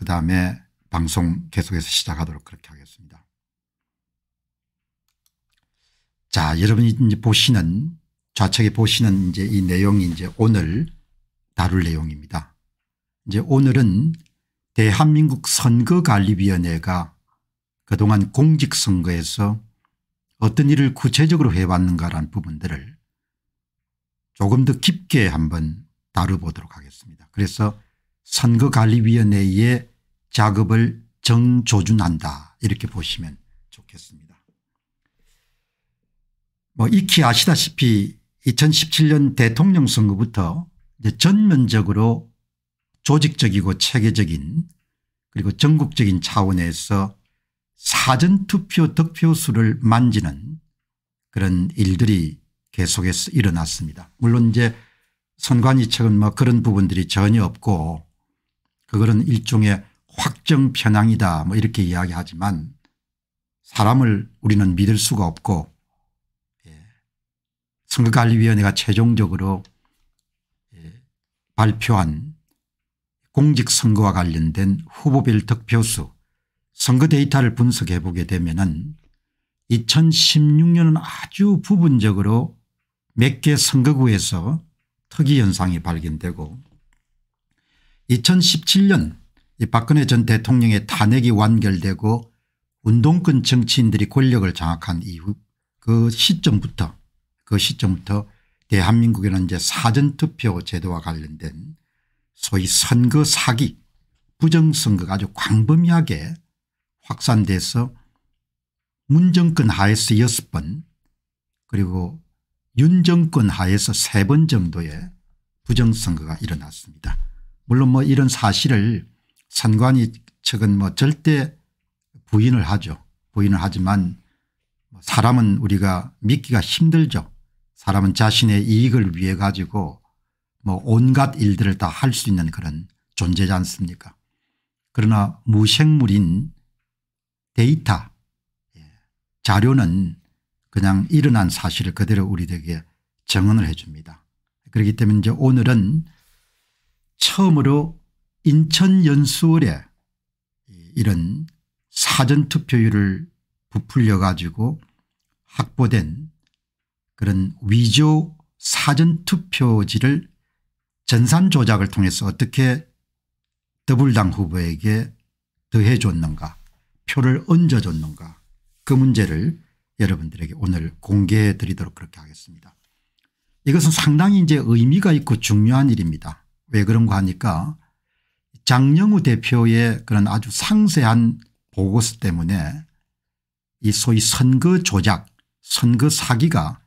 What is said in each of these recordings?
그다음에 방송 계속해서 시작하도록 그렇게 하겠습니다. 자 여러분이 이제 보시는 좌측에 보시는 이제 이 내용이 이제 오늘 다룰 내용입니다. 이제 오늘은 대한민국 선거관리위원회가 그동안 공직선거에서 어떤 일을 구체적으로 해왔는가라는 부분들을 조금 더 깊게 한번 다뤄보도록 하겠습니다. 그래서 선거관리위원회의 작업을 정조준한다 이렇게 보시면 좋겠습니다. 뭐 익히 아시다시피 2017년 대통령 선거부터 전면적으로 조직적이고 체계적인 그리고 전국적인 차원에서 사전투표 득표수를 만지는 그런 일들이 계속해서 일어났습니다. 물론 이제 선관위 측은 뭐 그런 부분들이 전혀 없고 그거는 일종의 확정 편향이다 뭐 이렇게 이야기하지만 사람을 우리는 믿을 수가 없고 예. 선거관리위원회가 최종적으로 예. 발표한 공직선거와 관련된 후보별 득표수 선거 데이터를 분석해 보게 되면은 2016년은 아주 부분적으로 몇 개 선거구에서 특이 현상이 발견되고 2017년 이 박근혜 전 대통령의 탄핵이 완결되고 운동권 정치인들이 권력을 장악한 이후 그 시점부터 그 시점부터 대한민국에는 이제 사전투표 제도와 관련된 소위 선거 사기 부정선거가 아주 광범위하게 확산돼서 문정권 하에서 6번 그리고 윤정권 하에서 3번 정도의 부정선거가 일어났습니다. 물론 뭐 이런 사실을 선관위 측은 뭐 절대 부인을 하죠. 부인을 하지만 뭐 사람은 우리가 믿기가 힘들죠. 사람은 자신의 이익을 위해 가지고 뭐 온갖 일들을 다 할 수 있는 그런 존재지 않습니까 그러나 무생물인 데이터 예, 자료는 그냥 일어난 사실을 그대로 우리에게 들 증언을 해 줍니다. 그렇기 때문에 이제 오늘은 처음으로 인천연수월에 이런 사전투표율을 부풀려 가지고 확보된 그런 위조 사전투표지를 전산 조작을 통해서 어떻게 더불당 후보에게 더해 줬는가 표를 얹어 줬는가 그 문제를 여러분들에게 오늘 공개해 드리도록 그렇게 하겠습니다. 이것은 상당히 이제 의미가 있고 중요한 일입니다. 왜 그런가 하니까 장영우 대표의 그런 아주 상세한 보고서 때문에 이 소위 선거 조작 선거 사기가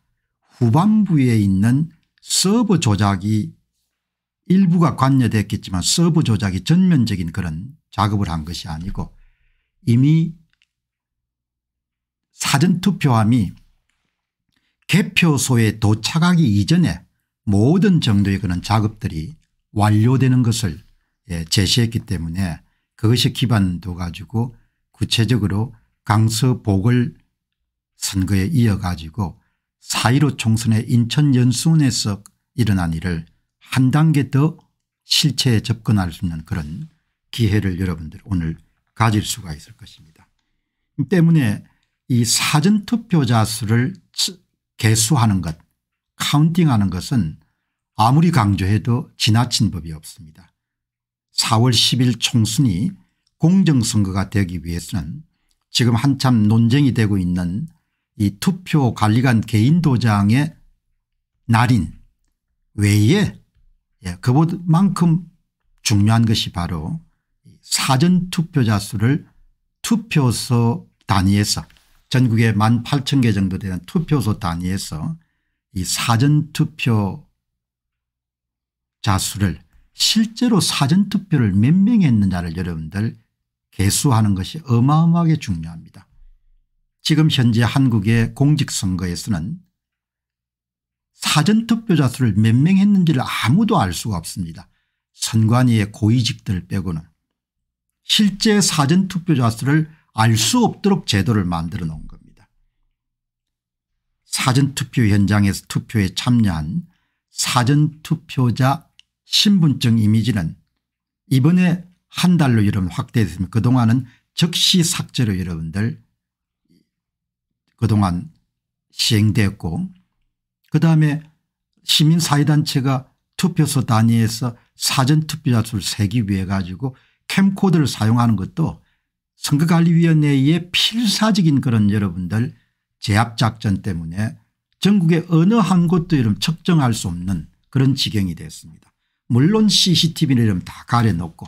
후반부에 있는 서버 조작이 일부가 관여됐겠지만 서버 조작이 전면적인 그런 작업을 한 것이 아니고 이미 사전투표함이 개표소에 도착하기 이전에 모든 정도의 그런 작업들이 완료되는 것을 예, 제시했기 때문에 그것이 기반도 가지고 구체적으로 강서복을 선거에 이어가지고 4.15 총선의 인천 연수원에서 일어난 일을 한 단계 더 실체에 접근할 수 있는 그런 기회를 여러분들 오늘 가질 수가 있을 것입니다. 때문에 이 사전투표자 수를 개수하는 것 카운팅하는 것은 아무리 강조해도 지나친 법이 없습니다. 4월 10일 총순이 공정선거가 되기 위해서는 지금 한참 논쟁이 되고 있는 이 투표관리관 개인도장의 날인 외에 예, 그것만큼 중요한 것이 바로 사전투표자 수를 투표소 단위에서 전국에 1만 8천 개 정도 되는 투표소 단위에서 이 사전투표 자수를 실제로 사전투표를 몇 명 했느냐를 여러분들 개수하는 것이 어마어마하게 중요합니다. 지금 현재 한국의 공직선거에서는 사전투표자 수를 몇 명 했는지를 아무도 알 수가 없습니다. 선관위의 고위직들 빼고는 실제 사전투표자 수를 알 수 없도록 제도를 만들어 놓은 겁니다. 사전투표 현장에서 투표에 참여한 사전투표자 신분증 이미지는 이번에 한 달로 여러분 확대됐습니다. 그동안은 즉시 삭제로 여러분들 그동안 시행됐고 그다음에 시민사회단체가 투표소 단위에서 사전투표자 수를 세기 위해 가지고 캠코더를 사용하는 것도 선거관리위원회의 필사적인 그런 여러분들 제압작전 때문에 전국의 어느 한 곳도 여름분 측정할 수 없는 그런 지경이 됐습니다. 물론 CCTV는 이름 다 가려놓고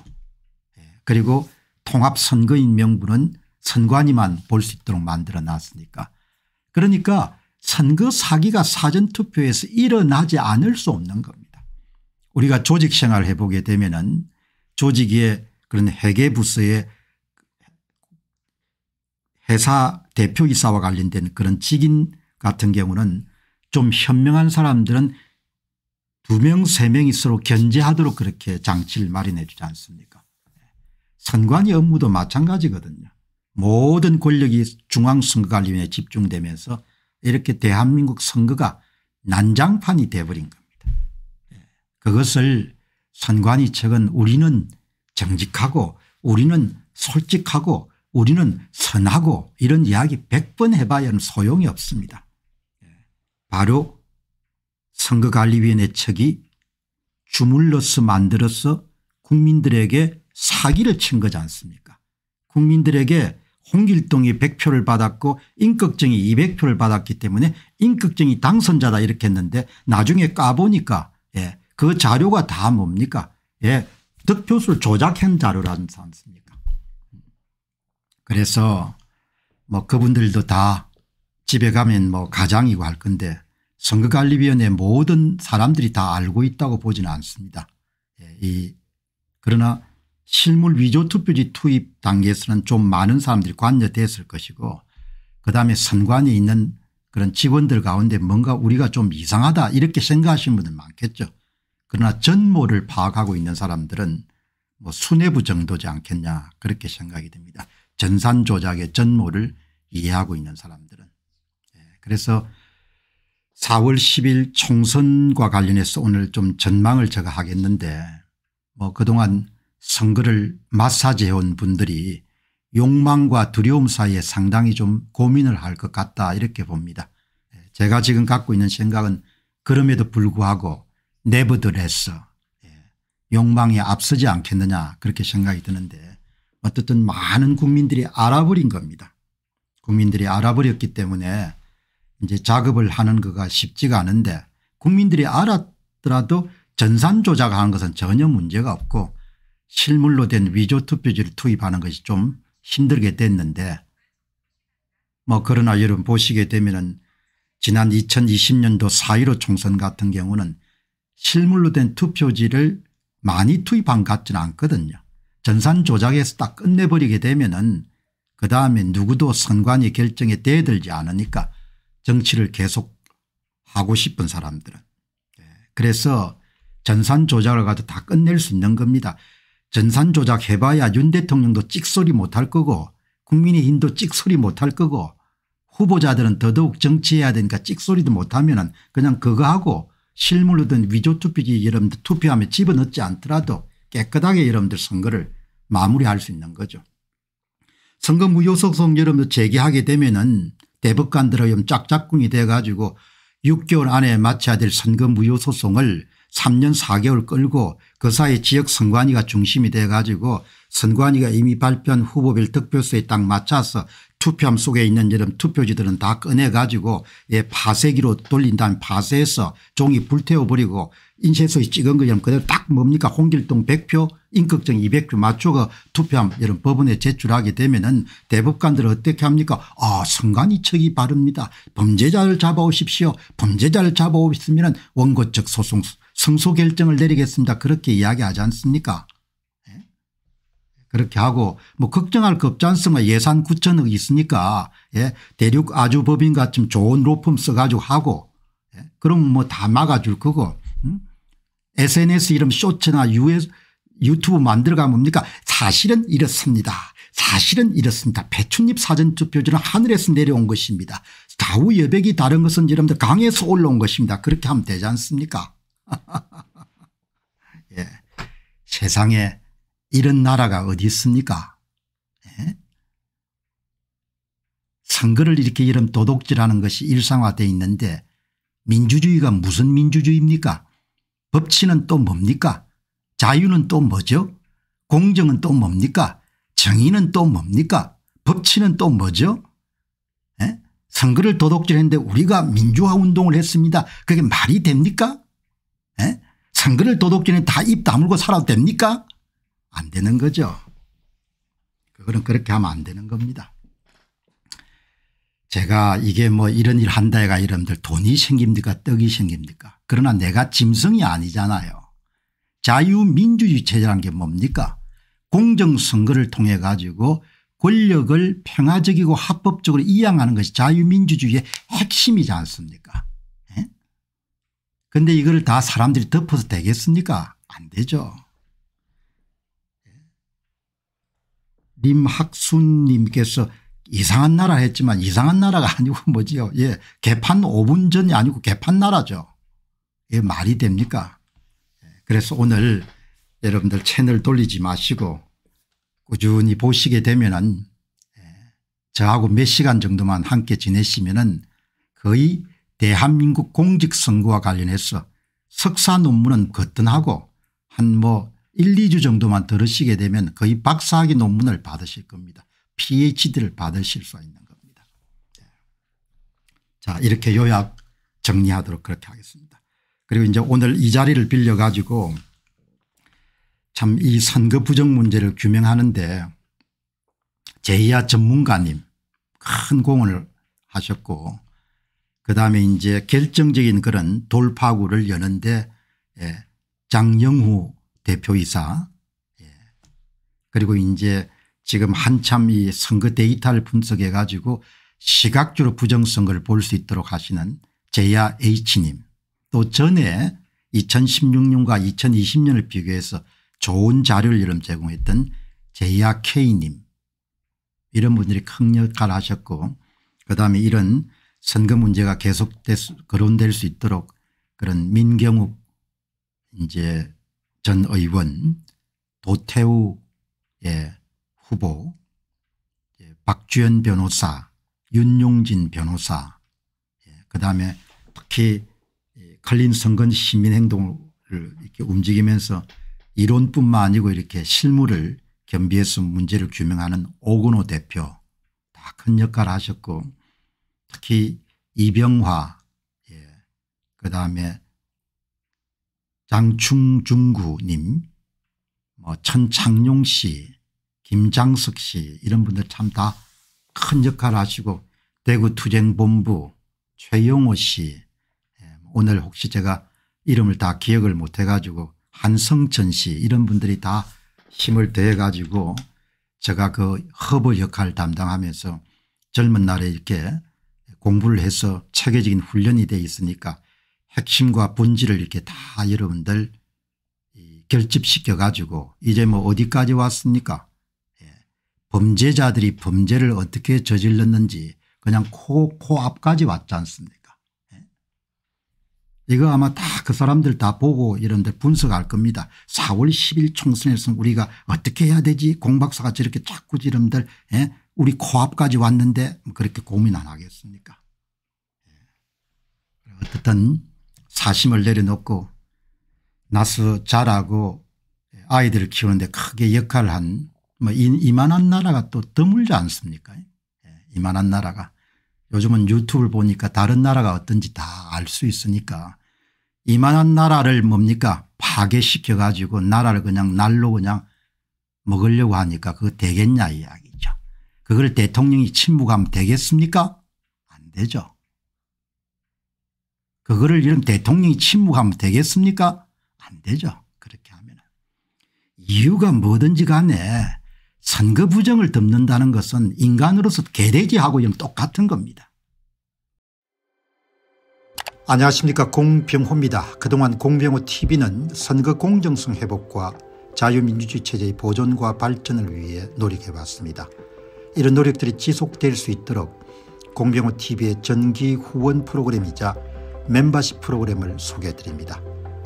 예, 그리고 통합선거인 명부는 선관위만 볼 수 있도록 만들어 놨으니까 그러니까 선거 사기가 사전투표에서 일어나지 않을 수 없는 겁니다. 우리가 조직 생활을 해보게 되면은 조직의 그런 회계부서의 회사 대표이사와 관련된 그런 직인 같은 경우는 좀 현명한 사람들은 두 명, 세 명이 서로 견제하도록 그렇게 장치를 마련해 주지 않습니까? 선관위 업무도 마찬가지거든요. 모든 권력이 중앙선거관리위원회에 집중되면서 이렇게 대한민국 선거가 난장판이 돼버린 겁니다. 예, 그것을 선관위 측은 우리는 정직하고 우리는 솔직하고 우리는 선하고 이런 이야기 100번 해봐야 소용이 없습니다. 예, 바로 선거관리위원회 측이 주물러서 만들어서 국민들에게 사기를 친 거지 않습니까 국민들에게 홍길동이 100표를 받았고 인격정이 200표를 받았기 때문에 인격정이 당선자다 이렇게 했는데 나중에 까보니까 예, 그 자료가 다 뭡니까 예, 득표수를 조작한 자료라지 않습니까 그래서 뭐 그분들도 다 집에 가면 뭐 가장이고 할 건데 선거관리위원회 모든 사람들이 다 알고 있다고 보지는 않습니다. 예, 이 그러나 실물 위조투표지 투입 단계에서는 좀 많은 사람들이 관여됐을 것이고 그다음에 선관위 있는 그런 직원들 가운데 뭔가 우리가 좀 이상하다 이렇게 생각하시는 분들 많겠죠. 그러나 전모를 파악하고 있는 사람들은 뭐 수뇌부 정도지 않겠냐 그렇게 생각이 듭니다. 전산 조작의 전모를 이해하고 있는 사람들은. 예, 그래서 4월 10일 총선과 관련해서 오늘 좀 전망을 제가 하겠는데 뭐 그동안 선거를 마사지해온 분들이 욕망과 두려움 사이에 상당히 좀 고민을 할 것 같다 이렇게 봅니다. 예, 제가 지금 갖고 있는 생각은 그럼에도 불구하고 네버드레스 예, 욕망에 앞서지 않겠느냐 그렇게 생각이 드는데 어쨌든 많은 국민들이 알아버린 겁니다. 국민들이 알아버렸기 때문에 이제 작업을 하는 거가 쉽지가 않은데 국민들이 알았더라도 전산 조작하는 것은 전혀 문제가 없고 실물로 된 위조 투표지를 투입하는 것이 좀 힘들게 됐는데 뭐 그러나 여러분 보시게 되면은 지난 2020년도 4.15 총선 같은 경우는 실물로 된 투표지를 많이 투입한 것 같지는 않거든요. 전산 조작에서 딱 끝내버리게 되면은 그 다음에 누구도 선관위 결정에 대들지 않으니까 정치를 계속 하고 싶은 사람들은. 예, 그래서 전산 조작을 가도 다 끝낼 수 있는 겁니다. 전산 조작 해봐야 윤 대통령도 찍소리 못할 거고 국민의힘도 찍소리 못할 거고 후보자들은 더더욱 정치해야 되니까 찍소리도 못하면 그냥 그거하고 실물로든 위조투표기 여러분들 투표하면 집어넣지 않더라도 깨끗하게 여러분들 선거를 마무리할 수 있는 거죠. 선거 무효소송 여러분들 제기하게 되면 은 대법관들의 짝짝꿍이 돼 가지고 6개월 안에 마쳐야 될 선거 무효 소송을 3년 4개월 끌고 그 사이 지역 선관위가 중심이 돼 가지고 선관위가 이미 발표한 후보별 득표수에 딱 맞춰서 투표함 속에 있는 이런 투표지들은 다 꺼내 가지고 예, 파쇄기로 돌린 다음 파쇄해서 종이 불태워버리고 인쇄소에 찍은 것처럼 그대로 딱 뭡니까 홍길동 백표 인격정 2 0 0주 맞추고 투표함 이런 법원에 제출하게 되면은 대법관들 어떻게 합니까 아 순간이 척이 바릅니다. 범죄자를 잡아오십시오. 범죄자를 잡아오시면 원고적 소송 승소 결정을 내리겠습니다. 그렇게 이야기하지 않습니까 예? 그렇게 하고 뭐 걱정할 거 없지 않습니까 예산 9천억 있으니까 예 대륙 아주법인 같은 좋은 로펌 써가지고 하고 예? 그럼 뭐 다 막아줄 거고 응? 음? SNS 이름 쇼츠나 유에 유튜브 만들어가 뭡니까 사실은 이렇습니다. 사실은 이렇습니다. 배춧잎 사전적 표준은 하늘에서 내려온 것입니다. 좌우 여백이 다른 것은 여러분들 강에서 올라온 것입니다. 그렇게 하면 되지 않습니까 예. 세상에 이런 나라가 어디 있습니까 예? 선거를 이렇게 이런 도덕질하는 것이 일상화되어 있는데 민주주의가 무슨 민주주의입니까 법치는 또 뭡니까 자유는 또 뭐죠? 공정은 또 뭡니까? 정의는 또 뭡니까? 법치는 또 뭐죠? 에? 선거를 도덕질했는데 우리가 민주화운동을 했습니다. 그게 말이 됩니까? 에? 선거를 도덕질했는다입 다물고 살아도 됩니까? 안 되는 거죠. 그거는 그렇게 하면 안 되는 겁니다. 제가 이게 뭐 이런 일 한다 해가 이러분들 돈이 생깁니까 떡이 생깁니까 그러나 내가 짐승이 아니잖아요. 자유민주주의 체제란 게 뭡니까 공정선거를 통해 가지고 권력을 평화적이고 합법적으로 이양하는 것이 자유민주주의의 핵심이지 않습니까 그런데 예? 이걸 다 사람들이 덮어서 되겠습니까 안 되죠. 님학순님께서 이상한 나라 했지만 이상한 나라가 아니고 뭐지요. 예. 개판 5분 전이 아니고 개판 나라죠. 예, 말이 됩니까? 그래서 오늘 여러분들 채널 돌리지 마시고 꾸준히 보시게 되면은 예, 저하고 몇 시간 정도만 함께 지내시면은 거의 대한민국 공직 선거와 관련해서 석사 논문은 거뜬하고 한 뭐 1, 2주 정도만 들으시게 되면 거의 박사학위 논문을 받으실 겁니다. phd를 받으실 수 있는 겁니다. 예. 자 이렇게 요약 정리하도록 그렇게 하겠습니다. 그리고 이제 오늘 이 자리를 빌려 가지고 참 이 선거 부정 문제를 규명하는데 제이야 전문가님 큰 공헌을 하셨고 그다음에 이제 결정적인 그런 돌파구를 여는데 예, 장영후 대표이사 예. 그리고 이제 지금 한참 이 선거 데이터를 분석해 가지고 시각주로 부정선거를 볼 수 있도록 하시는 제야 H님 또 전에 2016년과 2020년을 비교해서 좋은 자료를 여름 제공했던 제이아 케이님 이런 분들이 큰 역할을 하셨고 그다음에 이런 선거 문제가 계속 거론될 수 있도록 그런 민경욱 이제 전 의원 도태우 예, 후보 예, 박주현 변호사 윤용진 변호사 예, 그다음에 특히 칼린 선건 시민행동을 이렇게 움직이면서 이론뿐만 아니고 이렇게 실물을 겸비해서 문제를 규명하는 오근호 대표 다 큰 역할을 하셨고 특히 이병화 예. 그다음에 장충중구님 뭐 천창용 씨 김장석 씨 이런 분들 참 다 큰 역할을 하시고 대구투쟁본부 최용호 씨 오늘 혹시 제가 이름을 다 기억을 못 해 가지고 한성천 씨 이런 분들이 다 힘을 대해 가지고 제가 그 허브 역할 담당하면서 젊은 날에 이렇게 공부를 해서 체계적인 훈련이 돼 있으니까 핵심과 본질을 이렇게 다 여러분들 결집시켜 가지고 이제 뭐 어디까지 왔습니까 예. 범죄자들이 범죄를 어떻게 저질렀는지 그냥 코 코앞까지 왔지 않습니까 이거 아마 다 그 사람들 다 보고 이런데 분석할 겁니다. 4월 10일 총선에서는 우리가 어떻게 해야 되지 공박사가 저렇게 자꾸 지름들 예? 우리 코앞까지 왔는데 그렇게 고민 안 하겠습니까 예. 어쨌든 사심을 내려놓고 나서 자라고 아이들을 키우는데 크게 역할을 한 뭐 이만한 나라가 또 드물지 않습니까 예, 이만한 나라가 요즘은 유튜브를 보니까 다른 나라가 어떤지 다 알 수 있으니까 이만한 나라를 뭡니까 파괴시켜 가지고 나라를 그냥 날로 그냥 먹으려고 하니까 그거 되겠냐 이야기죠. 그걸 대통령이 침묵하면 되겠습니까 안 되죠. 그거를 이런 대통령이 침묵하면 되겠습니까 안 되죠. 그렇게 하면 이유가 뭐든지 간에 선거 부정을 덮는다는 것은 인간으로서 개돼지하고 똑같은 겁니다. 안녕하십니까 공병호입니다. 그동안 공병호 tv는 선거 공정성 회복과 자유민주주의 체제의 보존과 발전을 위해 노력해왔습니다. 이런 노력들이 지속될 수 있도록 공병호 tv의 전기 후원 프로그램이자 멤버십 프로그램을 소개해드립니다.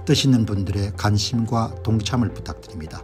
뜻 있는 분들의 관심과 동참을 부탁드립니다.